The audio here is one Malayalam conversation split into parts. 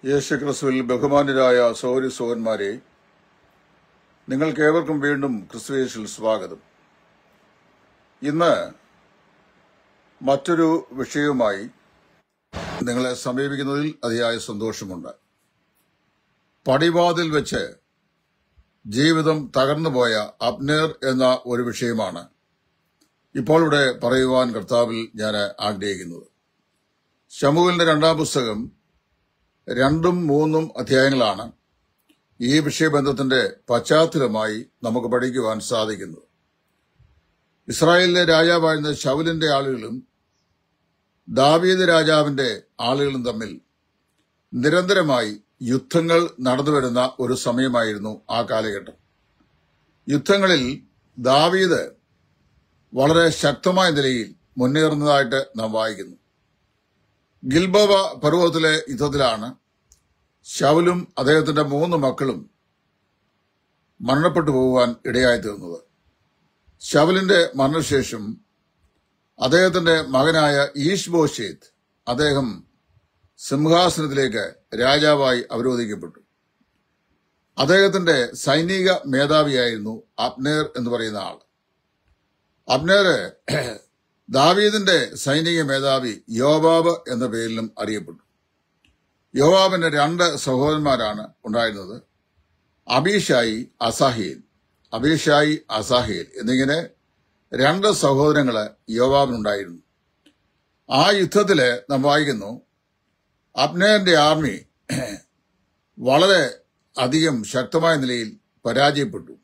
ക്രിസ്തുവിൽ ബഹുമാനരായ സൗരി സോഹന്മാരെ നിങ്ങൾക്കേവർക്കും വീണ്ടും ക്രിസ്തുവേശിൽ സ്വാഗതം ഇന്ന് മറ്റൊരു വിഷയവുമായി നിങ്ങളെ സമീപിക്കുന്നതിൽ അതിയായ സന്തോഷമുണ്ട് പടിവാതിൽ വെച്ച് ജീവിതം തകർന്നുപോയ അബ്നേർ എന്ന ഒരു വിഷയമാണ് ഇപ്പോൾ ഇവിടെ പറയുവാൻ കർത്താവിൽ ഞാൻ ആഗ്രഹിക്കുന്നത് ശമുവിന്റെ രണ്ടാം പുസ്തകം രണ്ടും മൂന്നും അധ്യായങ്ങളാണ് ഈ വിഷയബന്ധത്തിന്റെ പശ്ചാത്തലമായി നമുക്ക് പഠിക്കുവാൻ സാധിക്കുന്നത് ഇസ്രായേലിലെ രാജാവായിരുന്ന ശൗലിന്റെ ആളുകളും ദാവീദ് രാജാവിന്റെ ആളുകളും തമ്മിൽ നിരന്തരമായി യുദ്ധങ്ങൾ നടന്നുവരുന്ന ഒരു സമയമായിരുന്നു ആ കാലഘട്ടം യുദ്ധങ്ങളിൽ ദാവീദ് വളരെ ശക്തമായ നിലയിൽ മുന്നേറുന്നതായിട്ട് നാം വായിക്കുന്നു ഗിൽബോവ പർവ്വതത്തിലെ യുദ്ധത്തിലാണ് ശവലും അദ്ദേഹത്തിന്റെ മൂന്ന് മക്കളും മരണപ്പെട്ടു പോകുവാൻ ഇടയായി തീർന്നത് ശവലിന്റെ മരണശേഷം അദ്ദേഹത്തിന്റെ മകനായ ഈഷ്ബോഷേത്ത് അദ്ദേഹം സിംഹാസനത്തിലേക്ക് രാജാവായി അവരോധിക്കപ്പെട്ടു അദ്ദേഹത്തിന്റെ സൈനിക മേധാവിയായിരുന്നു അബ്നേർ എന്ന് പറയുന്ന ആൾ അബ്നേർ ദാവീദിന്റെ സൈനിക മേധാവി യോബാബ് എന്ന പേരിലും അറിയപ്പെട്ടു യോബാബിന്റെ രണ്ട് സഹോദരന്മാരാണ് ഉണ്ടായിരുന്നത് അബീഷായി അസാഹേൽ അബീഷായി അസാഹേൽ എന്നിങ്ങനെ രണ്ട് സഹോദരങ്ങള് യോബാബിനുണ്ടായിരുന്നു ആ യുദ്ധത്തില് നാം വായിക്കുന്നു അബ്നേറിന്റെ ആർമി വളരെ അധികം ശക്തമായ നിലയിൽ പരാജയപ്പെട്ടു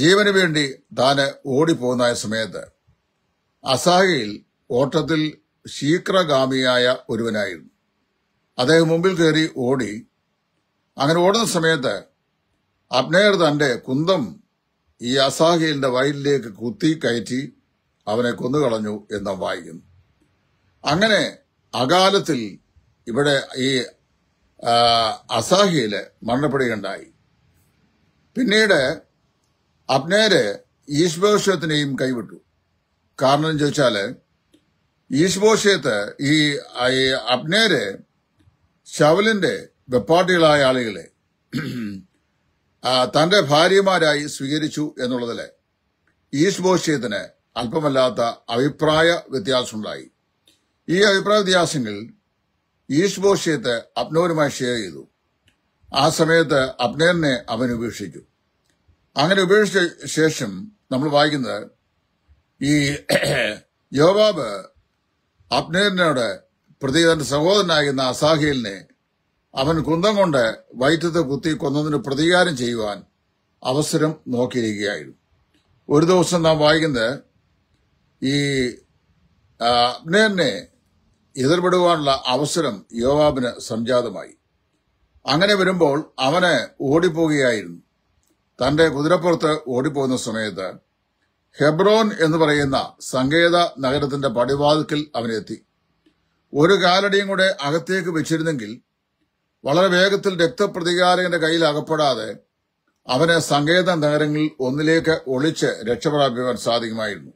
ജീവന് വേണ്ടി താന് ഓടിപ്പോകുന്ന സമയത്ത് അസാഹയിൽ ഓട്ടത്തിൽ ശീക്രഗാമിയായ ഒരുവനായിരുന്നു അദ്ദേഹം മുമ്പിൽ കയറി ഓടി അങ്ങനെ ഓടുന്ന സമയത്ത് അബ്നേർ തന്റെ കുന്തം ഈ അസാഹയിലിന്റെ വയലിലേക്ക് കുത്തി കയറ്റി അവനെ കൊന്നുകളഞ്ഞു എന്ന് വായിക്കുന്നു അങ്ങനെ അകാലത്തിൽ ഇവിടെ ഈ അസാഹിയില് മണ്ണപ്പെടുകയുണ്ടായി പിന്നീട് അബ്നേര് ഈശ്വരത്തിനെയും കൈവിട്ടു കാരണം ചോദിച്ചാല് ഈശ്ബോഷയത്ത് ഈ അബ്നേര് ശവലിന്റെ വെപ്പാട്ടികളായ ആളുകളെ തന്റെ ഭാര്യമാരായി സ്വീകരിച്ചു എന്നുള്ളതിലെ ഈശ്ബോഷയത്തിന് അല്പമല്ലാത്ത അഭിപ്രായ വ്യത്യാസമുണ്ടായി ഈ അഭിപ്രായ വ്യത്യാസങ്ങൾ ഈശ്ബോഷയത്ത് അബ്നോരുമായി ഷെയർ ചെയ്തു ആ സമയത്ത് അബ്നേറിനെ അവൻ ഉപേക്ഷിച്ചു അങ്ങനെ ഉപേക്ഷിച്ച ശേഷം നമ്മൾ വായിക്കുന്നത് ഈ യോബാബ് അപ്നേറിനോട് പ്രത്യേക തന്റെ സഹോദരനായിരുന്ന അസാഹേലിനെ അവൻ കുന്തം കൊണ്ട് വയറ്റത്ത് കുത്തി കൊന്നതിന് പ്രതികാരം ചെയ്യുവാൻ അവസരം നോക്കിയിരിക്കുകയായിരുന്നു ഒരു ദിവസം നാം വായിക്കുന്നത് ഈ അപ്നേറിനെ എതിർപെടുവാനുള്ള അവസരം യോവാബിന് സംജാതമായി അങ്ങനെ വരുമ്പോൾ അവന് ഓടിപ്പോകുകയായിരുന്നു തന്റെ കുതിരപ്പുറത്ത് ഓടിപ്പോകുന്ന സമയത്ത് ഹെബ്രോൻ എന്ന് പറയുന്ന സങ്കേത നഗരത്തിന്റെ പടിവാതിക്കൽ അവനെത്തി ഒരു കാലടിയും കൂടെ അകത്തേക്ക് വെച്ചിരുന്നെങ്കിൽ വളരെ വേഗത്തിൽ രക്തപ്രതികാരകന്റെ കയ്യിൽ അകപ്പെടാതെ അവനെ സങ്കേത നഗരങ്ങളിൽ ഒന്നിലേക്ക് ഒളിച്ച് രക്ഷപ്രാപിക്കുവാൻ സാധിക്കുമായിരുന്നു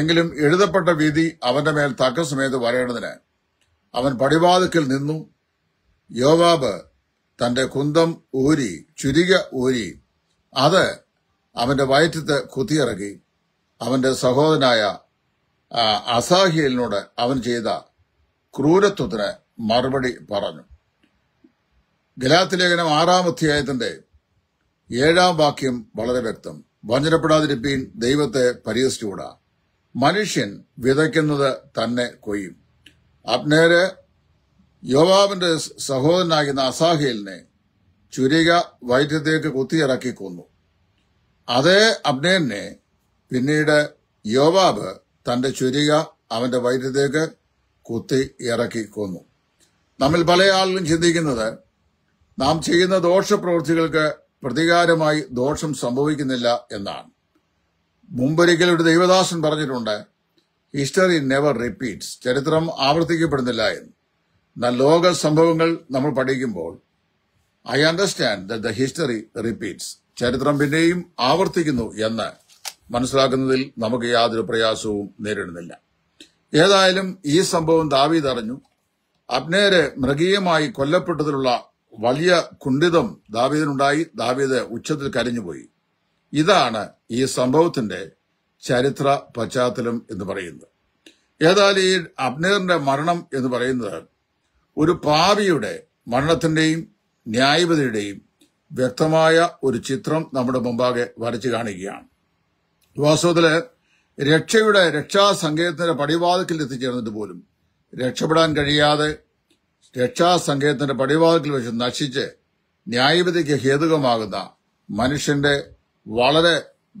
എങ്കിലും എഴുതപ്പെട്ട വിധി അവന്റെ മേൽ തക്ക സമയത്ത് വരേണ്ടതിന് അവൻ പടിവാതിക്കൽ നിന്നു യോവാബ് തന്റെ കുന്തം ഊരി ചുരിക ഊരി അത് അവന്റെ വയറ്റത്ത് കുത്തിയിറക്കി അവന്റെ സഹോദരനായ അസാഹിയലിനോട് അവൻ ചെയ്ത ക്രൂരത്വത്തിന് മറുപടി പറഞ്ഞു ഗലാത്തിലേഖനം ആറാം അധ്യായത്തിന്റെ ഏഴാം വാക്യം വളരെ വ്യക്തം വഞ്ചനപ്പെടാതിരിപ്പീൻ ദൈവത്തെ പരിഹസിച്ചുകൂടാ മനുഷ്യൻ വിതയ്ക്കുന്നത് തന്നെ കൊയ്യും അബ്നേര് യോവാബിന്റെ സഹോദരനായിരുന്ന അസാഹേലിനെ ചുരിക വൈദ്യത്തേക്ക് കുത്തിയിറക്കി കൊന്നു അതേ അബ്നേനെ പിന്നീട് യോവാബ് തന്റെ ചുരിക അവന്റെ വയറ്റത്തേക്ക് കുത്തി ഇറക്കി കൊന്നു നമ്മൾ പല ആളുകളും ചിന്തിക്കുന്നത് നാം ചെയ്യുന്ന ദോഷപ്രവൃത്തികൾക്ക് പ്രതികാരമായി ദോഷം സംഭവിക്കുന്നില്ല എന്നാണ് മുമ്പൊരിക്കൽ ഒരു ദൈവദാസൻ പറഞ്ഞിട്ടുണ്ട് ഹിസ്റ്ററി നെവർ റിപ്പീറ്റ്സ് ചരിത്രം ആവർത്തിക്കപ്പെടുന്നില്ല എന്ന് എന്നാൽ ലോക സംഭവങ്ങൾ നമ്മൾ പഠിക്കുമ്പോൾ I understand the history repeats ചരിത്രം പിന്നെയും ആവർത്തിക്കുന്നു എന്ന് മനസ്സിലാക്കുന്നതിൽ നമുക്ക് യാതൊരു പ്രയാസവും നേരിടുന്നില്ല ഏതായാലും ഈ സംഭവം ദാവീദ് അറിഞ്ഞു അബ്നേര് മൃഗീയമായി കൊല്ലപ്പെട്ടതിലുള്ള വലിയ കുണ്ഠിതം ദാവീദിനുണ്ടായി ദാവീദ് ഉച്ചത്തിൽ കരഞ്ഞുപോയി ഇതാണ് ഈ സംഭവത്തിന്റെ ചരിത്ര പശ്ചാത്തലം എന്ന് പറയുന്നത് ഏതായാലും ഈ അബ്നേറിന്റെ മരണം എന്ന് പറയുന്നത് ഒരു പാവിയുടെ മരണത്തിന്റെയും ന്യായപതിയുടെയും വ്യക്തമായ ഒരു ചിത്രം നമ്മുടെ മുമ്പാകെ വരച്ചു കാണിക്കുകയാണ് വാസ്തവത്തില് രക്ഷയുടെ രക്ഷാസങ്കേതത്തിന്റെ പടിവാതിക്കൽ എത്തിച്ചേർന്നിട്ട് പോലും രക്ഷപ്പെടാൻ കഴിയാതെ രക്ഷാസങ്കേതത്തിന്റെ പടിവാതിക്കൽ വെച്ച് നശിച്ച് ന്യായവിധിക്ക് ഹേതുകമാകുന്ന മനുഷ്യന്റെ വളരെ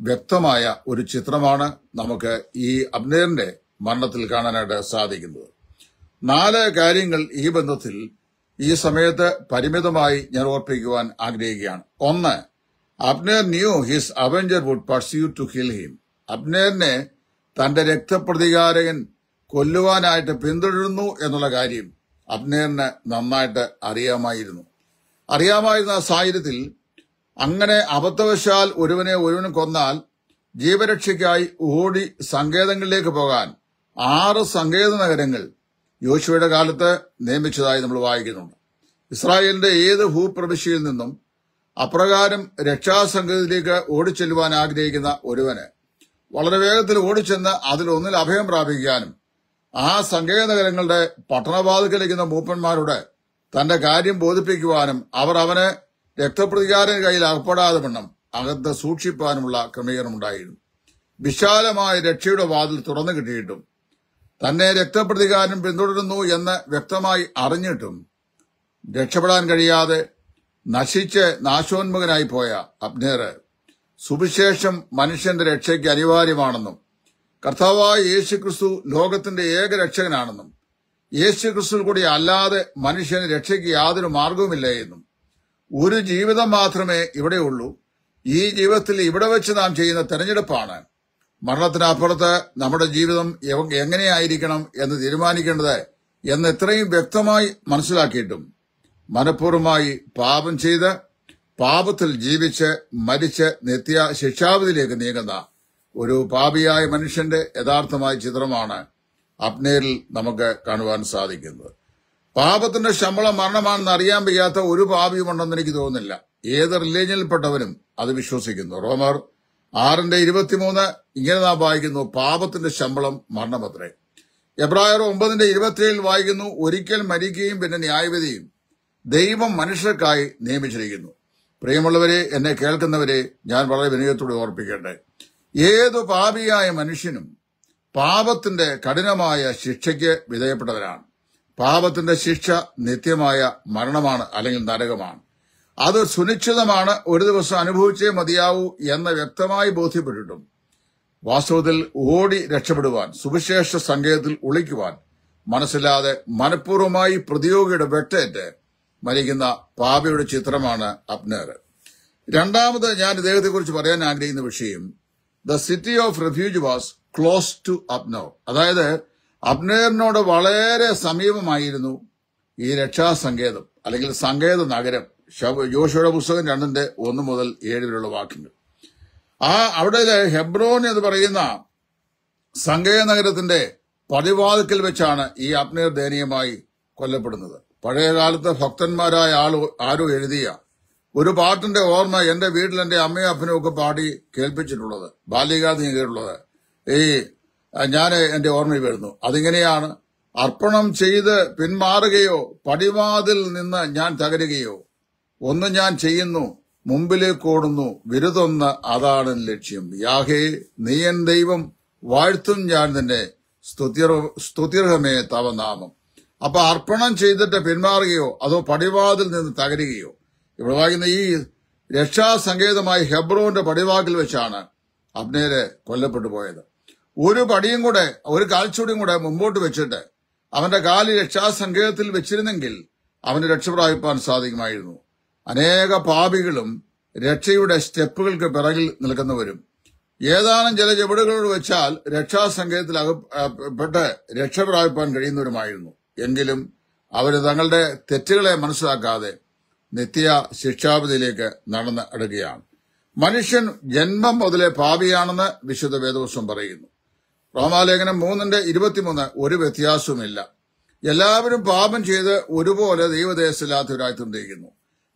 വ്യക്തമായ ഒരു ചിത്രമാണ് നമുക്ക് ഈ അബ്നേറിന്റെ മരണത്തിൽ കാണാനായിട്ട് സാധിക്കുന്നത് നാല് കാര്യങ്ങൾ ഈ ബന്ധത്തിൽ ഈ സമയത്ത് പരിമിതമായി ഞാൻ ഓർപ്പിക്കുവാൻ ആഗ്രഹിക്കുകയാണ് ഒന്ന് Abner knew his avenger would pursue to kill him അബ്നേറിനെ തന്റെ രക്തപ്രതികാരകൻ കൊല്ലുവാനായിട്ട് പിന്തുടരുന്നു എന്നുള്ള കാര്യം അബ്നേറിന് നന്നായിട്ട് അറിയാമായിരുന്നു അറിയാമായിരുന്ന സാഹചര്യത്തിൽ അങ്ങനെ അബദ്ധവശാൽ ഒരുവനെ ഒരുവനും കൊന്നാൽ ജീവരക്ഷയ്ക്കായി ഓടി സങ്കേതങ്ങളിലേക്ക് പോകാൻ ആറ് സങ്കേത നഗരങ്ങൾ യോശുവയുടെ കാലത്ത് നിയമിച്ചതായി നമ്മൾ വായിക്കുന്നുണ്ട് ഇസ്രായേലിന്റെ ഏത് ഭൂപ്രവിശ്യയിൽ നിന്നും അപ്രകാരം രക്ഷാസംഗതിയിലേക്ക് ഓടിച്ചെല്ലുവാൻ ആഗ്രഹിക്കുന്ന ഒരുവന് വളരെ വേഗത്തിൽ ഓടിച്ചെന്ന് അതിലൊന്നിൽ അഭയം പ്രാപിക്കാനും ആ നഗരങ്ങളുടെ പട്ടണവാതിക്കലിരിക്കുന്ന മൂപ്പന്മാരുടെ തന്റെ കാര്യം ബോധിപ്പിക്കുവാനും അവർ അവന് രക്തപ്രതികാര കയ്യിൽ അകപ്പെടാതെ വണ്ണം അകത്ത് സൂക്ഷിപ്പാനുമുള്ള ക്രമീകരണം ഉണ്ടായിരുന്നു വിശാലമായ രക്ഷയുടെ വാതിൽ തുറന്നു കിട്ടിയിട്ടും തന്നെ രക്തപ്രതികാരം പിന്തുടരുന്നു എന്ന് വ്യക്തമായി അറിഞ്ഞിട്ടും രക്ഷപ്പെടാൻ കഴിയാതെ നശിച്ച് നാശോന്മുഖനായി പോയ അബ്നേർ സുവിശേഷം മനുഷ്യന്റെ രക്ഷയ്ക്ക് അനിവാര്യമാണെന്നും കർത്താവായ യേശുക്രിസ്തു ലോകത്തിന്റെ ഏക രക്ഷകനാണെന്നും യേശുക്രിസ്തു കൂടി അല്ലാതെ മനുഷ്യന് രക്ഷയ്ക്ക് യാതൊരു മാർഗവുമില്ല എന്നും ഒരു ജീവിതം മാത്രമേ ഇവിടെയുള്ളൂ ഈ ജീവിതത്തിൽ ഇവിടെ വെച്ച് നാം ചെയ്യുന്ന തെരഞ്ഞെടുപ്പാണ് മരണത്തിനപ്പുറത്ത് നമ്മുടെ ജീവിതം എങ്ങനെയായിരിക്കണം എന്ന് തീരുമാനിക്കേണ്ടത് എന്ന് ഇത്രയും വ്യക്തമായി മനസ്സിലാക്കിയിട്ടും മനഃപൂർവ്വമായി പാപം ചെയ്ത് പാപത്തിൽ ജീവിച്ച് മരിച്ച് നിത്യ ശിക്ഷാവിധിയിലേക്ക് നീങ്ങുന്ന ഒരു പാപിയായ മനുഷ്യന്റെ യഥാർത്ഥമായ ചിത്രമാണ് അപ്നേരിൽ നമുക്ക് കാണുവാൻ സാധിക്കുന്നത് പാപത്തിന്റെ ശമ്പളം മരണമാണെന്ന് അറിയാൻ വയ്യാത്ത ഒരു പാപിയുമുണ്ടെന്ന് എനിക്ക് തോന്നുന്നില്ല ഏത് റിലീജിയനിൽപ്പെട്ടവനും അത് വിശ്വസിക്കുന്നു റോമർ ആറിന്റെ ഇരുപത്തിമൂന്ന് ഇങ്ങനെ നാം വായിക്കുന്നു പാപത്തിന്റെ ശമ്പളം മരണമത്രേ എബ്രായർ ഒമ്പതിന്റെ ഇരുപത്തിയേഴിൽ വായിക്കുന്നു ഒരിക്കൽ മരിക്കുകയും പിന്നെ ന്യായവിധിയും ദൈവം മനുഷ്യർക്കായി നിയമിച്ചിരിക്കുന്നു പ്രിയമുള്ളവരെ എന്നെ കേൾക്കുന്നവരെ ഞാൻ വളരെ വിനയത്തോടെ ഓർപ്പിക്കട്ടെ ഏതു പാപിയായ മനുഷ്യനും പാപത്തിന്റെ കഠിനമായ ശിക്ഷയ്ക്ക് വിധേയപ്പെട്ടവരാണ് പാപത്തിന്റെ ശിക്ഷ നിത്യമായ മരണമാണ് അല്ലെങ്കിൽ നരകമാണ് അത് സുനിശ്ചിതമാണ് ഒരു ദിവസം അനുഭവിച്ചേ മതിയാവൂ എന്ന് വ്യക്തമായി ബോധ്യപ്പെട്ടിട്ടും വാസ്തവത്തിൽ ഓടി രക്ഷപ്പെടുവാൻ സുവിശേഷ സങ്കേതത്തിൽ ഒളിക്കുവാൻ മനസ്സില്ലാതെ മനഃപൂർവ്വമായി പ്രതിയോഗിയുടെ വെട്ടേറ്റ് മരിക്കുന്ന പാപയുടെ ചിത്രമാണ് അപ്നേർ രണ്ടാമത് ഞാൻ ഇദ്ദേഹത്തെക്കുറിച്ച് പറയാൻ ആഗ്രഹിക്കുന്ന വിഷയം the city of refuge was close to Abner അതായത് അപ്നേറിനോട് വളരെ സമീപമായിരുന്നു ഈ രക്ഷാസങ്കേതം അല്ലെങ്കിൽ സങ്കേത നഗരം ജോഷയുടെ പുസ്തകം രണ്ടിന്റെ ഒന്ന് മുതൽ ഏഴിലുള്ള വാക്യങ്ങൾ ആ അവിടെ ഹെബ്രോൻ എന്ന് പറയുന്ന സംഗയ നഗരത്തിന്റെ പതിവാതിക്കൽ വെച്ചാണ് ഈ അപ്നേർ ദയനീയമായി കൊല്ലപ്പെടുന്നത് പഴയകാലത്ത് ഭക്തന്മാരായ ആളോ ആരോ എഴുതിയ ഒരു പാട്ടിന്റെ ഓർമ്മ എന്റെ വീട്ടിൽ എന്റെ അമ്മയും അപ്പനും ഒക്കെ പാടി കേൾപ്പിച്ചിട്ടുള്ളത് ബാല്യകാലത്ത് കേട്ടുള്ളത് ഈ ഞാൻ എന്റെ ഓർമ്മയിൽ വരുന്നു അതിങ്ങനെയാണ് അർപ്പണം ചെയ്ത് പിന്മാറുകയോ പടിവാതിൽ നിന്ന് ഞാൻ തകരുകയോ ഒന്ന് ഞാൻ ചെയ്യുന്നു ഓടുന്നു വിരുതൊന്ന് അതാണ് ലക്ഷ്യം യാഹേ നീയൻ ദൈവം വാഴ്ത്തും ഞാൻ നിന്നെ സ്തുതിർഹമേ തവ നാമം അപ്പൊ അർപ്പണം ചെയ്തിട്ട് പിന്മാറുകയോ അതോ പടിവാതിൽ നിന്ന് തകരുകയോ ഇവിടെ വായിക്കുന്ന ഈ രക്ഷാസങ്കേതമായി ഹെബ്രോന്റെ പടിവാക്കിൽ വെച്ചാണ് അബ്നേര് കൊല്ലപ്പെട്ടു പോയത് ഒരു പടിയും കൂടെ ഒരു കാൽച്ചൂടിയും കൂടെ മുമ്പോട്ട് വെച്ചിട്ട് അവന്റെ കാലി രക്ഷാസങ്കേതത്തിൽ വെച്ചിരുന്നെങ്കിൽ അവന് രക്ഷപ്രാപിപ്പാൻ സാധിക്കുമായിരുന്നു അനേക പാപികളും രക്ഷയുടെ സ്റ്റെപ്പുകൾക്ക് പിറകിൽ നിൽക്കുന്നവരും ഏതാനും ചില ചുവടുകളോട് വെച്ചാൽ രക്ഷാസങ്കേതത്തിൽ അകപ്പെട്ട് രക്ഷപ്രാപിപ്പാൻ കഴിയുന്നവരുമായിരുന്നു എങ്കിലും അവർ തങ്ങളുടെ തെറ്റുകളെ മനസ്സിലാക്കാതെ നിത്യ ശിക്ഷാപതിയിലേക്ക് നടന്ന് അടുകയാണ് മനുഷ്യൻ ജന്മം മുതലേ പാപിയാണെന്ന് വിശുദ്ധ വേദവസ്വം പറയുന്നു റോമാലേഖനം മൂന്നിന്റെ ഇരുപത്തിമൂന്ന് ഒരു വ്യത്യാസവുമില്ല എല്ലാവരും പാപം ചെയ്ത് ഒരുപോലെ ദൈവദേശമില്ലാത്തവരായി തീർന്നിരിക്കുന്നു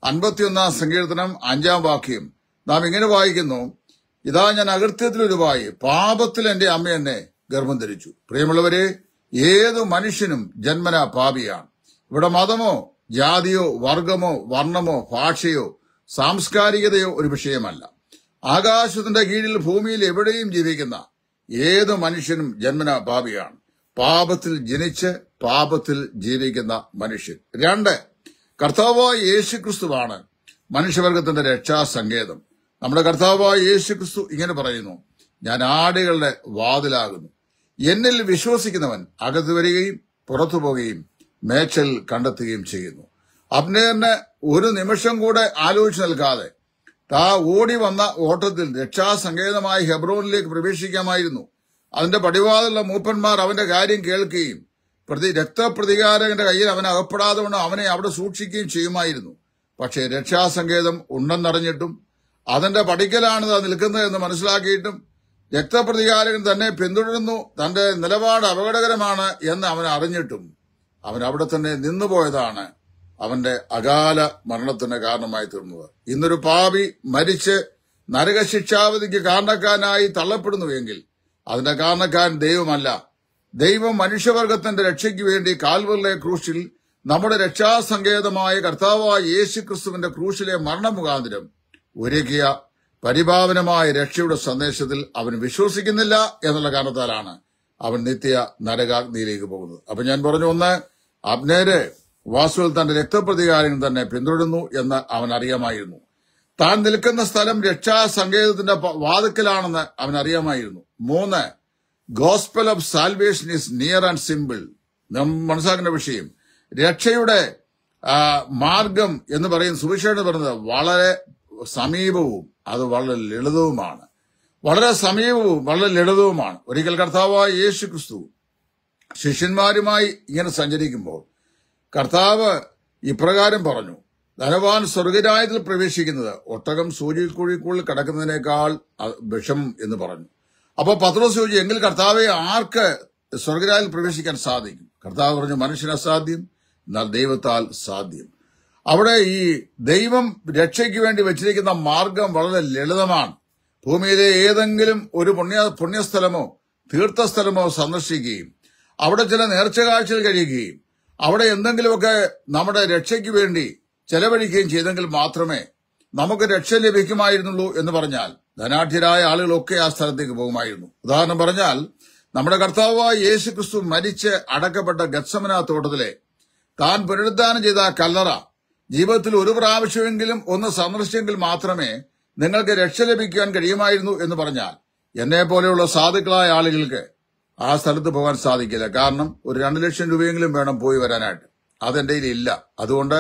അൻപത്തിയൊന്നാം സങ്കീർത്തനം അഞ്ചാം വാക്യം നാം ഇങ്ങനെ വായിക്കുന്നു ഇതാ ഞാൻ അകൃത്യത്തിലൊരുവായി പാപത്തിൽ എന്റെ അമ്മ എന്നെ ഗർഭം ധരിച്ചു പ്രിയമുള്ളവരെ ഏതു മനുഷ്യനും ജന്മന പാപിയാണ് ഇവിടെ മതമോ ജാതിയോ വർഗമോ വർണ്ണമോ ഭാഷയോ സാംസ്കാരികതയോ ഒരു വിഷയമല്ല ആകാശത്തിന്റെ കീഴിൽ ഭൂമിയിൽ എവിടെയും ജീവിക്കുന്ന ഏത് മനുഷ്യനും ജന്മന പാപിയാണ് പാപത്തിൽ ജനിച്ച് പാപത്തിൽ ജീവിക്കുന്ന മനുഷ്യൻ രണ്ട് കർത്താവായ യേശു ക്രിസ്തുവാണ് മനുഷ്യവർഗത്തിന്റെ രക്ഷാസങ്കേതം നമ്മുടെ കർത്താവായ യേശു ക്രിസ്തു ഇങ്ങനെ പറയുന്നു ഞാൻ ആടുകളുടെ വാതിലാകുന്നു എന്നിൽ വിശ്വസിക്കുന്നവൻ അകത്തു വരികയും പുറത്തു പോകുകയും മേച്ചൽ കണ്ടെത്തുകയും ചെയ്യുന്നു അബ്നേറിനെ ഒരു നിമിഷം കൂടെ ആലോചിച്ചു നൽകാതെ താ ഓടി വന്ന ഓട്ടത്തിൽ രക്ഷാസങ്കേതമായി ഹെബ്രോനിലേക്ക് പ്രവേശിക്കാമായിരുന്നു അതിന്റെ പടിവാതിലുള്ള മൂപ്പന്മാർ അവന്റെ കാര്യം കേൾക്കുകയും പ്രതി രക്തപ്രതികാരകന്റെ കയ്യിൽ അവൻ അകപ്പെടാതെ കൊണ്ട് അവനെ അവിടെ സൂക്ഷിക്കുകയും ചെയ്യുമായിരുന്നു പക്ഷേ രക്ഷാസങ്കേതം ഉണ്ടെന്നറിഞ്ഞിട്ടും അതിന്റെ പടിക്കലാണ് താൻ നിൽക്കുന്നത് എന്ന് മനസ്സിലാക്കിയിട്ടും രക്തപ്രതികാരകൻ തന്നെ പിന്തുടരുന്നു തന്റെ നിലപാട് അപകടകരമാണ് എന്ന് അവൻ അറിഞ്ഞിട്ടും അവൻ അവിടെ തന്നെ നിന്നുപോയതാണ് അവന്റെ അകാല മരണത്തിന് കാരണമായി തീർന്നത് ഇന്നൊരു പാപി മരിച്ച് നരകശിക്ഷാവധിക്ക് കാരണക്കാരനായി തള്ളപ്പെടുന്നുവെങ്കിൽ അതിന്റെ കാരണക്കാരൻ ദൈവമല്ല ദൈവം മനുഷ്യവർഗത്തിന്റെ രക്ഷയ്ക്ക് വേണ്ടി കാൽവറിലെ ക്രൂശിൽ നമ്മുടെ രക്ഷാസങ്കേതമായ കർത്താവായ യേശു ക്രിസ്തുവിന്റെ ക്രൂശിലെ മരണമുഖാന്തരം ഒരുക്കിയ പരിഭാവനമായ രക്ഷയുടെ സന്ദേശത്തിൽ അവൻ വിശ്വസിക്കുന്നില്ല എന്നുള്ള കാരണത്താലാണ് അവൻ നിത്യ നരകാഗ്നിയിലേക്ക് പോകുന്നത് അപ്പൊ ഞാൻ പറഞ്ഞു ഒന്ന് അബ്നേര് വാസുവിൽ തന്റെ രക്തപ്രതികാരം തന്നെ പിന്തുടരുന്നു എന്ന് അവൻ അറിയാമായിരുന്നു താൻ നിൽക്കുന്ന സ്ഥലം രക്ഷാസങ്കേതത്തിന്റെ വാതുക്കലാണെന്ന് അവൻ അറിയാമായിരുന്നു മൂന്ന് gospel of salvation is near and simple നാം മനസ്സിലാക്കേണ്ട വിഷയം രക്ഷയുടെ മാർഗം എന്ന് പറയുന്ന സുവിശേഷം പറയുന്നത് വളരെ സമീപവും അത് വളരെ ലളിതവുമാണ് വളരെ സമീപവും വളരെ ലളിതവുമാണ് ഒരിക്കൽ കർത്താവായ യേശു ക്രിസ്തു ശിഷ്യന്മാരുമായി ഇങ്ങനെ സഞ്ചരിക്കുമ്പോൾ കർത്താവ് ഇപ്രകാരം പറഞ്ഞു ധനവാൻ സ്വർഗരായത്തിൽ പ്രവേശിക്കുന്നത് ഒട്ടകം സൂര്യക്കുഴിക്കുള്ളിൽ കിടക്കുന്നതിനേക്കാൾ വിഷം എന്ന് പറഞ്ഞു അപ്പോൾ പത്രോസ് ചോദിച്ചു എങ്കിൽ കർത്താവെ ആർക്ക് സ്വർഗരാജിൽ പ്രവേശിക്കാൻ സാധിക്കും കർത്താവ് പറഞ്ഞു മനുഷ്യന് അസാധ്യം എന്നാൽ ദൈവത്താൽ സാധ്യം അവിടെ ഈ ദൈവം രക്ഷയ്ക്ക് വേണ്ടി വെച്ചിരിക്കുന്ന മാർഗം വളരെ ലളിതമാണ് ഭൂമിയിലെ ഏതെങ്കിലും ഒരു പുണ്യ പുണ്യസ്ഥലമോ തീർത്ഥസ്ഥലമോ സന്ദർശിക്കുകയും അവിടെ ചില നേർച്ചകാഴ്ചകൾ കഴിയുകയും അവിടെ എന്തെങ്കിലുമൊക്കെ നമ്മുടെ രക്ഷയ്ക്ക് വേണ്ടി ചെലവഴിക്കുകയും ചെയ്തെങ്കിൽ മാത്രമേ നമുക്ക് രക്ഷ ലഭിക്കുമായിരുന്നുള്ളൂ എന്ന് പറഞ്ഞാൽ ധനാഠ്യരായ ആളുകളൊക്കെ ആ സ്ഥലത്തേക്ക് പോകുമായിരുന്നു ഉദാഹരണം പറഞ്ഞാൽ നമ്മുടെ കർത്താവായ യേശു ക്രിസ്തു മരിച്ച് അടക്കപ്പെട്ട ഗത്സമന തോട്ടത്തിലെ താൻ പുനരുദ്ധാനം ചെയ്ത കല്ലറ ജീവിതത്തിൽ ഒരു പ്രാവശ്യമെങ്കിലും ഒന്ന് സന്ദർശിച്ചെങ്കിൽ മാത്രമേ നിങ്ങൾക്ക് രക്ഷ ലഭിക്കാൻ കഴിയുമായിരുന്നു എന്ന് പറഞ്ഞാൽ എന്നെ പോലെയുള്ള സാധുക്കളായ ആളുകൾക്ക് ആ സ്ഥലത്ത് പോകാൻ സാധിക്കില്ല കാരണം ഒരു രണ്ടു ലക്ഷം രൂപയെങ്കിലും വേണം പോയി വരാനായിട്ട് അതെന്റെ ഇല്ല അതുകൊണ്ട്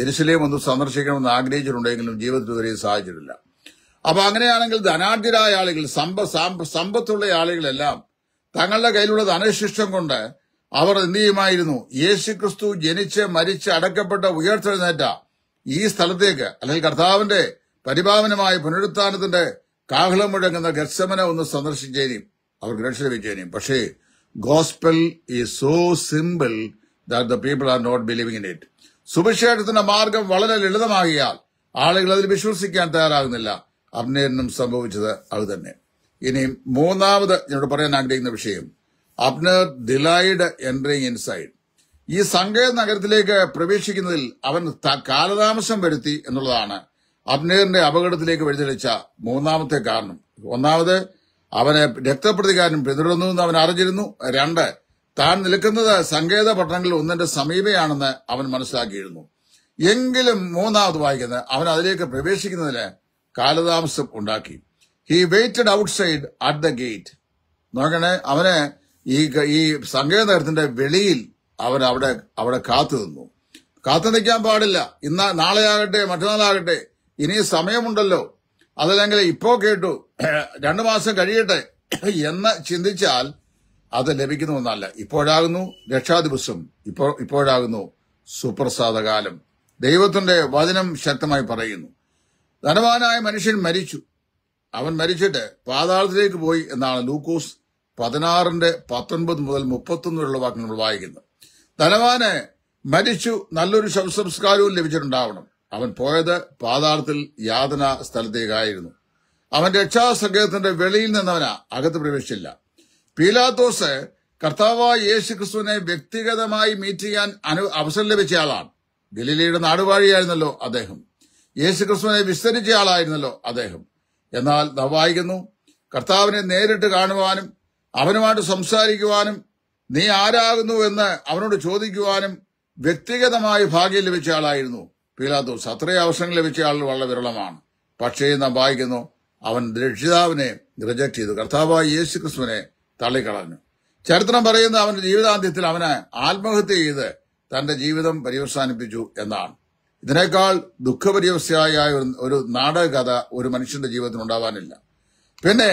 ജെറുസലേം ഒന്ന് സന്ദർശിക്കണമെന്ന് ആഗ്രഹിച്ചിട്ടുണ്ടെങ്കിലും ജീവിതത്തിൽ ഇതുവരെ സാധിച്ചിട്ടില്ല അപ്പൊ അങ്ങനെയാണെങ്കിൽ ധനാഢ്യരായ ആളുകൾ സമ്പ സമ്പത്തുള്ള ആളുകളെല്ലാം തങ്ങളുടെ കയ്യിലുള്ള ധനശിഷ്ടം കൊണ്ട് അവർ എന്ത് ചെയ്യുമായിരുന്നു യേശു ക്രിസ്തു ജനിച്ച് മരിച്ച് അടക്കപ്പെട്ട ഉയർത്തെഴുന്നേറ്റ ഈ സ്ഥലത്തേക്ക് അല്ലെങ്കിൽ കർത്താവിന്റെ പരിപാവനമായ പുനരുത്ഥാനത്തിന്റെ കാഹളം മുഴങ്ങുന്ന ഗർസമന ഒന്ന് സന്ദർശിച്ചേനെയും അവർക്ക് രക്ഷ പക്ഷേ gospel is so simple that the people are not believing in it സുവിശേഷത്തിന്റെ മാർഗം വളരെ ലളിതമാകിയാൽ ആളുകൾ അതിൽ വിശ്വസിക്കാൻ തയ്യാറാകുന്നില്ല അബ്നേറിനും സംഭവിച്ചത് അത് തന്നെ ഇനി മൂന്നാമത് എന്നോട് പറയാൻ ആഗ്രഹിക്കുന്ന വിഷയം അബ്നർ ഡിലൈഡ് എൻട്രിങ് ഇൻസൈഡ് ഈ സങ്കേത നഗരത്തിലേക്ക് പ്രവേശിക്കുന്നതിൽ അവൻ കാലതാമസം വരുത്തി എന്നുള്ളതാണ് അബ്നേറിന്റെ അപകടത്തിലേക്ക് വഴിതെളിച്ച മൂന്നാമത്തെ കാരണം ഒന്നാമത് അവനെ രക്തപ്രതികാരം പിന്തുടർന്നു എന്ന് അവൻ അറിഞ്ഞിരുന്നു രണ്ട് താൻ നിൽക്കുന്നത് സങ്കേത പട്ടണങ്ങളിൽ ഒന്നിന്റെ സമീപയാണെന്ന് അവൻ മനസ്സിലാക്കിയിരുന്നു എങ്കിലും മൂന്നാമത് വായിക്കുന്നത് അവൻ അതിലേക്ക് പ്രവേശിക്കുന്നതിന് കാലതാമസം ഉണ്ടാക്കി he waited outside at the gate നോക്കണേ അവന് ഈ ഈ നഗരത്തിന്റെ വെളിയിൽ അവൻ അവിടെ അവിടെ കാത്തു നിന്നു കാത്തു നിൽക്കാൻ പാടില്ല ഇന്ന നാളെയാകട്ടെ മറ്റന്നാളാകട്ടെ ഇനി സമയമുണ്ടല്ലോ അതല്ലെങ്കിൽ ഇപ്പോ കേട്ടു രണ്ടു മാസം കഴിയട്ടെ എന്ന് ചിന്തിച്ചാൽ അത് ലഭിക്കുന്ന ഒന്നല്ല ഇപ്പോഴാകുന്നു രക്ഷാദിവസം ഇപ്പോ ഇപ്പോഴാകുന്നു സുപ്രസാദകാലം ദൈവത്തിന്റെ വചനം ശക്തമായി പറയുന്നു ധനവാനായ മനുഷ്യൻ മരിച്ചു അവൻ മരിച്ചിട്ട് പാതാളത്തിലേക്ക് പോയി എന്നാണ് ലൂക്കോസ് പതിനാറിന്റെ പത്തൊൻപത് മുതൽ മുപ്പത്തൊന്ന് വരെയുള്ള വാക്ക് നമ്മൾ വായിക്കുന്നത് ധനവാന് മരിച്ചു നല്ലൊരു ശവസംസ്കാരവും ലഭിച്ചിട്ടുണ്ടാവണം അവൻ പോയത് പാതാളത്തിൽ യാതന സ്ഥലത്തേക്കായിരുന്നു അവൻ രക്ഷാസങ്കേതത്തിന്റെ വെളിയിൽ നിന്നവനാ അകത്ത് പ്രവേശിച്ചില്ല പീലാത്തോസ് കർത്താവ് യേശു ക്രിസ്തുവിനെ വ്യക്തിഗതമായി മീറ്റ് ചെയ്യാൻ അനു അവസരം ലഭിച്ച ആളാണ് ഗലീലയുടെ നാടുവാഴിയായിരുന്നല്ലോ അദ്ദേഹം യേശു ക്രിസ്തുവിനെ വിസ്തരിച്ച ആളായിരുന്നല്ലോ അദ്ദേഹം എന്നാൽ നവായിക്കുന്നു കർത്താവിനെ നേരിട്ട് കാണുവാനും അവനുമായിട്ട് സംസാരിക്കുവാനും നീ ആരാകുന്നു എന്ന് അവനോട് ചോദിക്കുവാനും വ്യക്തിഗതമായി ഭാഗ്യം ലഭിച്ച ആളായിരുന്നു പീലാത്തോസ് അത്രയും അവസരം ലഭിച്ച ആൾ വളരെ വിരളമാണ് പക്ഷേ നാം വായിക്കുന്നു അവൻ രക്ഷിതാവിനെ റിജക്ട് ചെയ്തു കർത്താവായി യേശു ക്രിസ്തുവിനെ തള്ളിക്കളഞ്ഞു ചരിത്രം പറയുന്ന അവന്റെ ജീവിതാന്ത്യത്തിൽ അവന് ആത്മഹത്യ ചെയ്ത് തന്റെ ജീവിതം പര്യവസാനിപ്പിച്ചു എന്നാണ് ഇതിനേക്കാൾ ദുഃഖപര്യവസ്ഥയായ ഒരു നാടക കഥ ഒരു മനുഷ്യന്റെ ജീവിതത്തിൽ ഉണ്ടാവാനില്ല പിന്നെ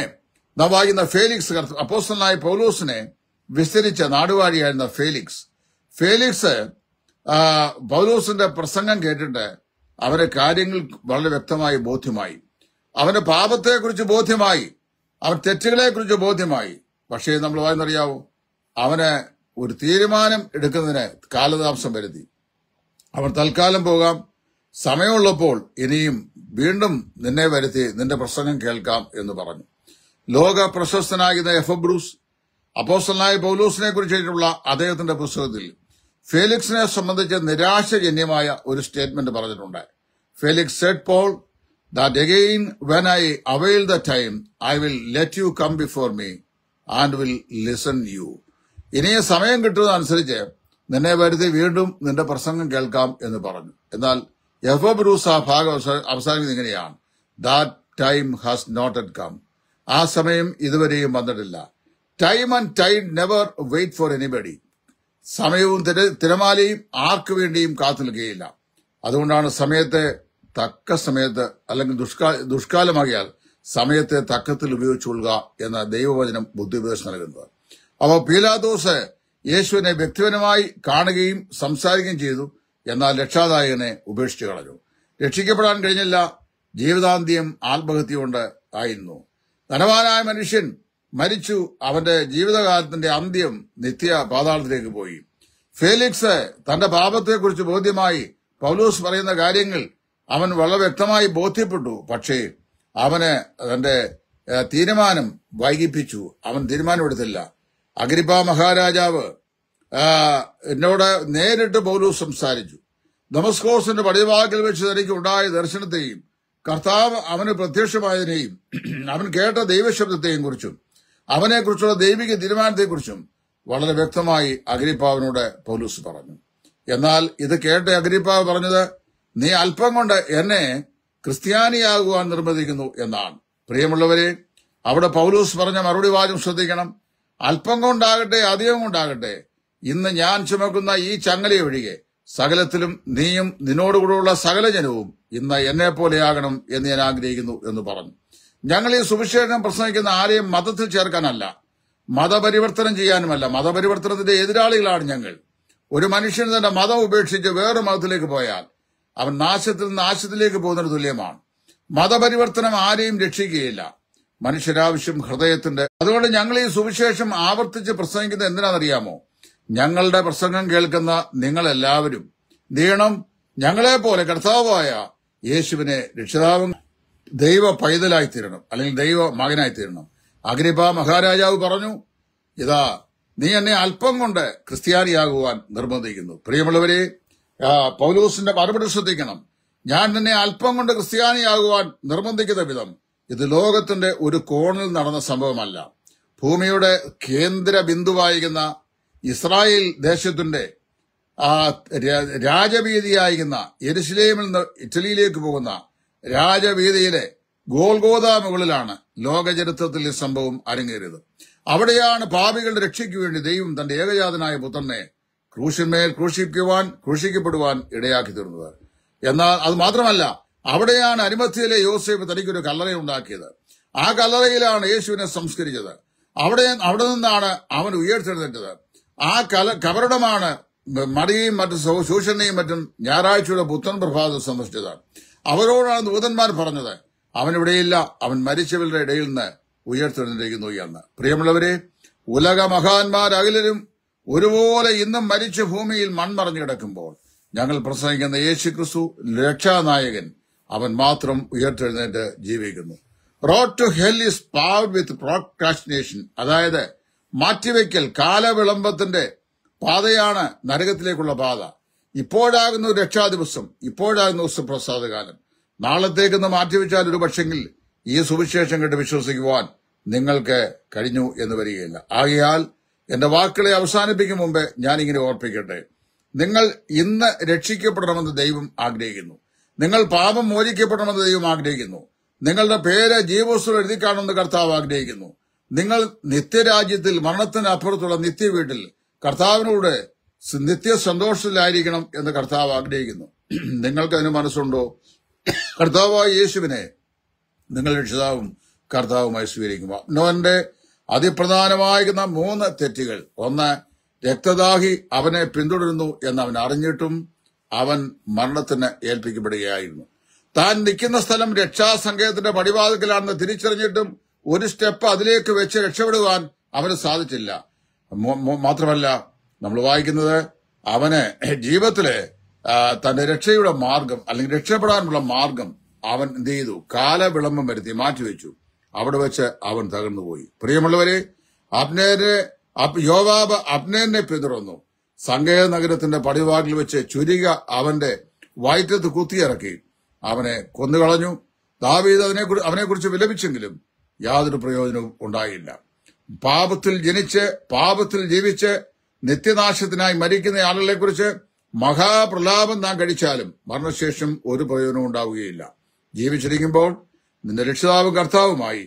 നാം ഫേലിക്സ് അപ്പോസ്റ്റലായ പൗലോസിനെ വിസ്തരിച്ച നാടുവാഴിയായിരുന്ന ഫേലിക്സ് ഫേലിക്സ് പൗലോസിന്റെ പ്രസംഗം കേട്ടിട്ട് അവരെ കാര്യങ്ങൾ വളരെ വ്യക്തമായി ബോധ്യമായി അവന്റെ പാപത്തെക്കുറിച്ച് ബോധ്യമായി അവൻ തെറ്റുകളെക്കുറിച്ച് ബോധ്യമായി പക്ഷേ നമ്മൾ വായെന്നറിയാവോ അവന് ഒരു തീരുമാനം എടുക്കുന്നതിന് കാലതാമസം വരുത്തി അവൻ തൽക്കാലം പോകാം സമയമുള്ളപ്പോൾ ഇനിയും വീണ്ടും നിന്നെ വരുത്തി നിന്റെ പ്രസംഗം കേൾക്കാം എന്ന് പറഞ്ഞു ലോക പ്രശസ്തനാകുന്ന എഫ് ബ്രൂസ് അപ്പോസ്റ്റലായ പൗലൂസിനെ കുറിച്ചിട്ടുള്ള അദ്ദേഹത്തിന്റെ പുസ്തകത്തിൽ ഫേലിക്സിനെ സംബന്ധിച്ച് നിരാശജന്യമായ ഒരു സ്റ്റേറ്റ്മെന്റ് പറഞ്ഞിട്ടുണ്ട് Felix said Paul that again when I avail the time I will let you come before me and will listen you ഇനിയും സമയം കിട്ടുന്നതനുസരിച്ച് നിന്നെ വരുത്തി വീണ്ടും നിന്റെ പ്രസംഗം കേൾക്കാം എന്ന് പറഞ്ഞു എന്നാൽ എഫ് ബ്രൂസ് ആ ഭാഗം അവസാനിക്കുന്നത് ഇങ്ങനെയാണ് that time has not yet come ആ സമയം ഇതുവരെയും വന്നിട്ടില്ല time and time never wait for anybody സമയവും തിരമാലയും ആർക്കു വേണ്ടിയും കാത്തു നിൽക്കുകയില്ല അതുകൊണ്ടാണ് സമയത്തെ തക്ക സമയത്ത് അല്ലെങ്കിൽ ദുഷ്കാ ദുഷ്കാലമാകിയാൽ സമയത്തെ തക്കത്തിൽ ഉപയോഗിച്ചുകൊള്ളുക എന്ന ദൈവവചനം ബുദ്ധിപദേശം നൽകുന്നത് അപ്പോൾ പീലാദോസ് യേശുവിനെ വ്യക്തിപരമായി കാണുകയും സംസാരിക്കുകയും ചെയ്തു എന്നാൽ രക്ഷാദായകനെ ഉപേക്ഷിച്ചു കളഞ്ഞു രക്ഷിക്കപ്പെടാൻ കഴിഞ്ഞില്ല ജീവിതാന്ത്യം ആത്മഹത്യ കൊണ്ട് ആയിരുന്നു ധനവാനായ മനുഷ്യൻ മരിച്ചു അവന്റെ ജീവിതകാലത്തിന്റെ അന്ത്യം നിത്യ പാതാളത്തിലേക്ക് പോയി ഫേലിക്സ് തന്റെ പാപത്തെക്കുറിച്ച് ബോധ്യമായി പൗലൂസ് പറയുന്ന കാര്യങ്ങൾ അവൻ വളരെ വ്യക്തമായി ബോധ്യപ്പെട്ടു പക്ഷേ അവന് തന്റെ തീരുമാനം വൈകിപ്പിച്ചു അവൻ തീരുമാനമെടുത്തില്ല അഗ്രിപ്പ മഹാരാജാവ് എന്നോട് നേരിട്ട് പൗലൂസ് സംസാരിച്ചു നമസ്കോസിന്റെ പടിവാക്കിൽ വെച്ച് തനിക്ക് ഉണ്ടായ ദർശനത്തെയും കർത്താവ് അവന് പ്രത്യക്ഷമായതിനെയും അവൻ കേട്ട ദൈവശബ്ദത്തെയും കുറിച്ചും അവനെക്കുറിച്ചുള്ള ദൈവിക തീരുമാനത്തെക്കുറിച്ചും വളരെ വ്യക്തമായി അഗ്രിപ്പാവിനോട് പോലീസ് പറഞ്ഞു എന്നാൽ ഇത് കേട്ട് അഗ്രിപ്പാവ് പറഞ്ഞത് നീ അല്പം കൊണ്ട് എന്നെ ക്രിസ്ത്യാനിയാകുവാൻ നിർബന്ധിക്കുന്നു എന്നാണ് പ്രിയമുള്ളവരെ അവിടെ പൗലൂസ് പറഞ്ഞ മറുപടി വാചം ശ്രദ്ധിക്കണം അല്പം കൊണ്ടാകട്ടെ അധികം കൊണ്ടാകട്ടെ ഇന്ന് ഞാൻ ചുമക്കുന്ന ഈ ചങ്ങലയെ ഒഴികെ സകലത്തിലും നീയും നിന്നോടുകൂടെയുള്ള സകല ജനവും ഇന്ന് എന്നെ പോലെയാകണം എന്ന് ഞാൻ ആഗ്രഹിക്കുന്നു എന്ന് പറഞ്ഞു ഞങ്ങൾ ഈ സുവിശേഷം പ്രസംഗിക്കുന്ന ആരെയും മതത്തിൽ ചേർക്കാനല്ല മതപരിവർത്തനം ചെയ്യാനുമല്ല മതപരിവർത്തനത്തിന്റെ എതിരാളികളാണ് ഞങ്ങൾ ഒരു മനുഷ്യൻ തന്റെ മതം ഉപേക്ഷിച്ച് വേറൊരു മതത്തിലേക്ക് പോയാൽ അവൻ നാശത്തിൽ നാശത്തിലേക്ക് പോകുന്നതിന് തുല്യമാണ് മതപരിവർത്തനം ആരെയും രക്ഷിക്കുകയില്ല മനുഷ്യരാവശ്യം ഹൃദയത്തിന്റെ അതുകൊണ്ട് ഞങ്ങൾ ഈ സുവിശേഷം ആവർത്തിച്ച് പ്രസംഗിക്കുന്നത് എന്തിനാണെന്നറിയാമോ ഞങ്ങളുടെ പ്രസംഗം കേൾക്കുന്ന നിങ്ങളെല്ലാവരും ദീണം ഞങ്ങളെപ്പോലെ കർത്താവായ യേശുവിനെ രക്ഷിതാവ് ദൈവ പൈതലായി തീരണം അല്ലെങ്കിൽ ദൈവ മകനായി തീരണം അഗ്രിപ മഹാരാജാവ് പറഞ്ഞു ഇതാ നീ എന്നെ അല്പം കൊണ്ട് ക്രിസ്ത്യാനിയാകുവാൻ നിർബന്ധിക്കുന്നു പ്രിയമുള്ളവരെ പൗലോസിന്റെ മറുപടി ശ്രദ്ധിക്കണം ഞാൻ നിന്നെ അല്പം കൊണ്ട് ക്രിസ്ത്യാനിയാകുവാൻ നിർബന്ധിക്കുന്ന വിധം ഇത് ലോകത്തിന്റെ ഒരു കോണിൽ നടന്ന സംഭവമല്ല ഭൂമിയുടെ കേന്ദ്ര ബിന്ദുവായിരിക്കുന്ന ഇസ്രായേൽ ദേശത്തിന്റെ ആ രാജവീതിയായിരിക്കുന്ന എരുസലേമിൽ നിന്ന് ഇറ്റലിയിലേക്ക് പോകുന്ന രാജവീതിയിലെ ഗോൾഗോദ മുകളിലാണ് ലോകചരിത്രത്തിൽ ഈ സംഭവം അരങ്ങേറിയത് അവിടെയാണ് പാപികളുടെ രക്ഷയ്ക്ക് വേണ്ടി ദൈവം തന്റെ ഏകജാതനായ പുത്രനെ ക്രൂശിന്മേൽ ക്രൂശിക്കുവാൻ ക്രൂശിക്കപ്പെടുവാൻ ഇടയാക്കി തീർന്നത് എന്നാൽ അത് മാത്രമല്ല അവിടെയാണ് അരിമത്തിയിലെ യോസേഫ് തനിക്കൊരു കല്ലറ ഉണ്ടാക്കിയത് ആ കല്ലറയിലാണ് യേശുവിനെ സംസ്കരിച്ചത് അവിടെ അവിടെ നിന്നാണ് അവൻ ഉയർത്തെഴുന്നേറ്റത് ആ കല കബറിടമാണ് മടിയും മറ്റും സൂഷനെയും മറ്റും ഞായറാഴ്ചയുടെ പുത്തൻ പ്രഭാതം സന്ദർശിച്ചത് അവരോടാണ് ദൂതന്മാർ പറഞ്ഞത് അവൻ ഇവിടെയില്ല അവൻ മരിച്ചവരുടെ ഇടയിൽ നിന്ന് ഉയർത്തെഴുന്നേക്കുന്നു എന്ന് പ്രിയമുള്ളവരെ ഉലക മഹാന്മാരകലരും ഒരുപോലെ ഇന്നും മരിച്ച ഭൂമിയിൽ മൺമറഞ്ഞു കിടക്കുമ്പോൾ ഞങ്ങൾ പ്രസംഗിക്കുന്ന യേശു ക്രിസ്തു രക്ഷാനായകൻ അവൻ മാത്രം ഉയർത്തെഴുന്നേറ്റ് ജീവിക്കുന്നു road to hell is paved with procrastination അതായത് മാറ്റിവെക്കൽ കാലവിളംബത്തിന്റെ പാതയാണ് നരകത്തിലേക്കുള്ള പാത ഇപ്പോഴാകുന്നു രക്ഷാ ദിവസം ഇപ്പോഴാകുന്നു സുപ്രസാദകാലം നാളത്തേക്കൊന്ന് മാറ്റിവെച്ചാൽ ഒരു പക്ഷെങ്കിൽ ഈ സുവിശേഷം കേട്ട് വിശ്വസിക്കുവാൻ നിങ്ങൾക്ക് കഴിഞ്ഞു എന്ന് വരികയില്ല ആകയാൽ എന്റെ വാക്കുകളെ അവസാനിപ്പിക്കും മുമ്പേ ഞാനിങ്ങനെ ഓർപ്പിക്കട്ടെ നിങ്ങൾ ഇന്ന് രക്ഷിക്കപ്പെടണമെന്ന് ദൈവം ആഗ്രഹിക്കുന്നു നിങ്ങൾ പാപം മോചിക്കപ്പെടണമെന്ന് ദൈവം ആഗ്രഹിക്കുന്നു നിങ്ങളുടെ പേര് ജീവസ്വൽ എഴുതി കാണുമെന്ന് കർത്താവ് ആഗ്രഹിക്കുന്നു നിങ്ങൾ നിത്യരാജ്യത്തിൽ മരണത്തിനപ്പുറത്തുള്ള നിത്യവീട്ടിൽ കർത്താവിനോട് നിത്യ സന്തോഷത്തിലായിരിക്കണം എന്ന് കർത്താവ് ആഗ്രഹിക്കുന്നു നിങ്ങൾക്ക് അതിന് മനസ്സുണ്ടോ കർത്താവായ യേശുവിനെ നിങ്ങൾ രക്ഷിതാവും കർത്താവുമായി സ്വീകരിക്കുക നോന്റെ അതിപ്രധാനമായിരുന്ന മൂന്ന് തെറ്റുകൾ ഒന്ന് രക്തദാഹി അവനെ പിന്തുടരുന്നു എന്ന് അവൻ അറിഞ്ഞിട്ടും അവൻ മരണത്തിന് ഏൽപ്പിക്കപ്പെടുകയായിരുന്നു താൻ നിൽക്കുന്ന സ്ഥലം രക്ഷാസങ്കേതത്തിന്റെ പടിവാതിക്കലാണെന്ന് തിരിച്ചറിഞ്ഞിട്ടും ഒരു സ്റ്റെപ്പ് അതിലേക്ക് വെച്ച് രക്ഷപ്പെടുവാൻ അവന് സാധിച്ചില്ല മാത്രമല്ല നമ്മൾ വായിക്കുന്നത് അവന് ജീവിതത്തിലെ തന്റെ രക്ഷയുടെ മാർഗം അല്ലെങ്കിൽ രക്ഷപ്പെടാനുള്ള മാർഗം അവൻ എന്ത് ചെയ്തു കാലവിളംബം വരുത്തി മാറ്റിവെച്ചു അവിടെ വെച്ച് അവൻ തകർന്നുപോയി പ്രിയമുള്ളവരെ അബ്നേരെ യോവാബ് അപ്നേനെ പിന്തുടർന്നു സങ്കേത നഗരത്തിന്റെ പടിവാതിൽ വെച്ച് ചുരിക അവന്റെ വയറ്റത്ത് കുത്തിയിറക്കി അവനെ കൊന്നുകളഞ്ഞു ദാവീദ് അവനെ അവനെക്കുറിച്ച് വിലപിച്ചെങ്കിലും യാതൊരു പ്രയോജനവും ഉണ്ടായില്ല പാപത്തിൽ ജനിച്ച് പാപത്തിൽ ജീവിച്ച് നിത്യനാശത്തിനായി മരിക്കുന്ന ആളുകളെക്കുറിച്ച് മഹാപ്രലാപം നാം കഴിച്ചാലും മരണശേഷം ഒരു പ്രയോജനവും ഉണ്ടാവുകയില്ല ജീവിച്ചിരിക്കുമ്പോൾ നിന്റെ രക്ഷിതാവും കർത്താവുമായി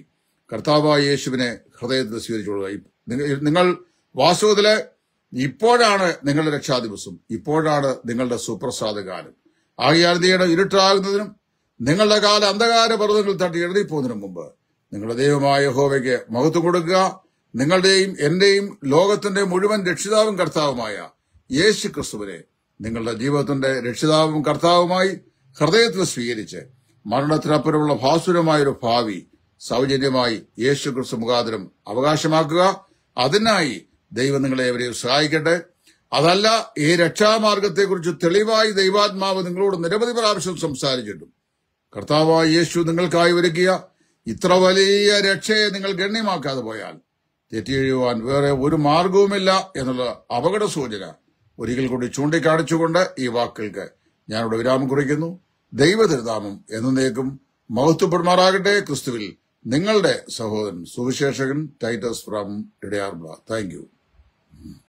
കർത്താവായ യേശുവിനെ ഹൃദയത്തിൽ സ്വീകരിച്ചുകൊള്ളുക നിങ്ങൾ വാസ്തവത്തില് ഇപ്പോഴാണ് നിങ്ങളുടെ രക്ഷാദിവസം ഇപ്പോഴാണ് നിങ്ങളുടെ സുപ്രസാദകാലം ആകയാൽ നിങ്ങളുടെ ഇരുട്ടാകുന്നതിനും നിങ്ങളുടെ കാല അന്ധകാര പർവ്വതങ്ങൾ തട്ടി എഴുതിപ്പോകുന്നതിനും മുമ്പ് നിങ്ങളുടെ ദൈവമായ ഹോവയ്ക്ക് മഹത്വം കൊടുക്കുക നിങ്ങളുടെയും എന്റെയും ലോകത്തിന്റെ മുഴുവൻ രക്ഷിതാവും കർത്താവുമായ യേശു ക്രിസ്തുവിനെ നിങ്ങളുടെ ജീവിതത്തിന്റെ രക്ഷിതാവും കർത്താവുമായി ഹൃദയത്തിൽ സ്വീകരിച്ച് മരണത്തിനപ്പുറമുള്ള ഭാസുരമായൊരു ഭാവി സൗജന്യമായി യേശു ക്രിസ്തു മുഖാന്തരം അവകാശമാക്കുക അതിനായി ദൈവം നിങ്ങളെ എവരെയും സഹായിക്കട്ടെ അതല്ല ഈ രക്ഷാമാർഗത്തെക്കുറിച്ച് തെളിവായി ദൈവാത്മാവ് നിങ്ങളോട് നിരവധി പ്രാവശ്യം സംസാരിച്ചിട്ടും കർത്താവായ യേശു നിങ്ങൾക്കായി ഒരുക്കിയ ഇത്ര വലിയ രക്ഷയെ നിങ്ങൾ ഗണ്യമാക്കാതെ പോയാൽ തെറ്റിയൊഴിയുവാൻ വേറെ ഒരു മാർഗവുമില്ല എന്നുള്ള അപകട സൂചന ഒരിക്കൽ കൂടി ചൂണ്ടിക്കാണിച്ചുകൊണ്ട് ഈ വാക്കുകൾക്ക് ഞാനിവിടെ വിരാമം കുറിക്കുന്നു ദൈവതിരുതാമം എന്നേക്കും മഹത്വപ്പെടുമാറാകട്ടെ ക്രിസ്തുവിൽ നിങ്ങളുടെ സഹോദരൻ സുവിശേഷകൻ ടൈറ്റസ് ഫ്രം ഇടയാർബ്ല താങ്ക്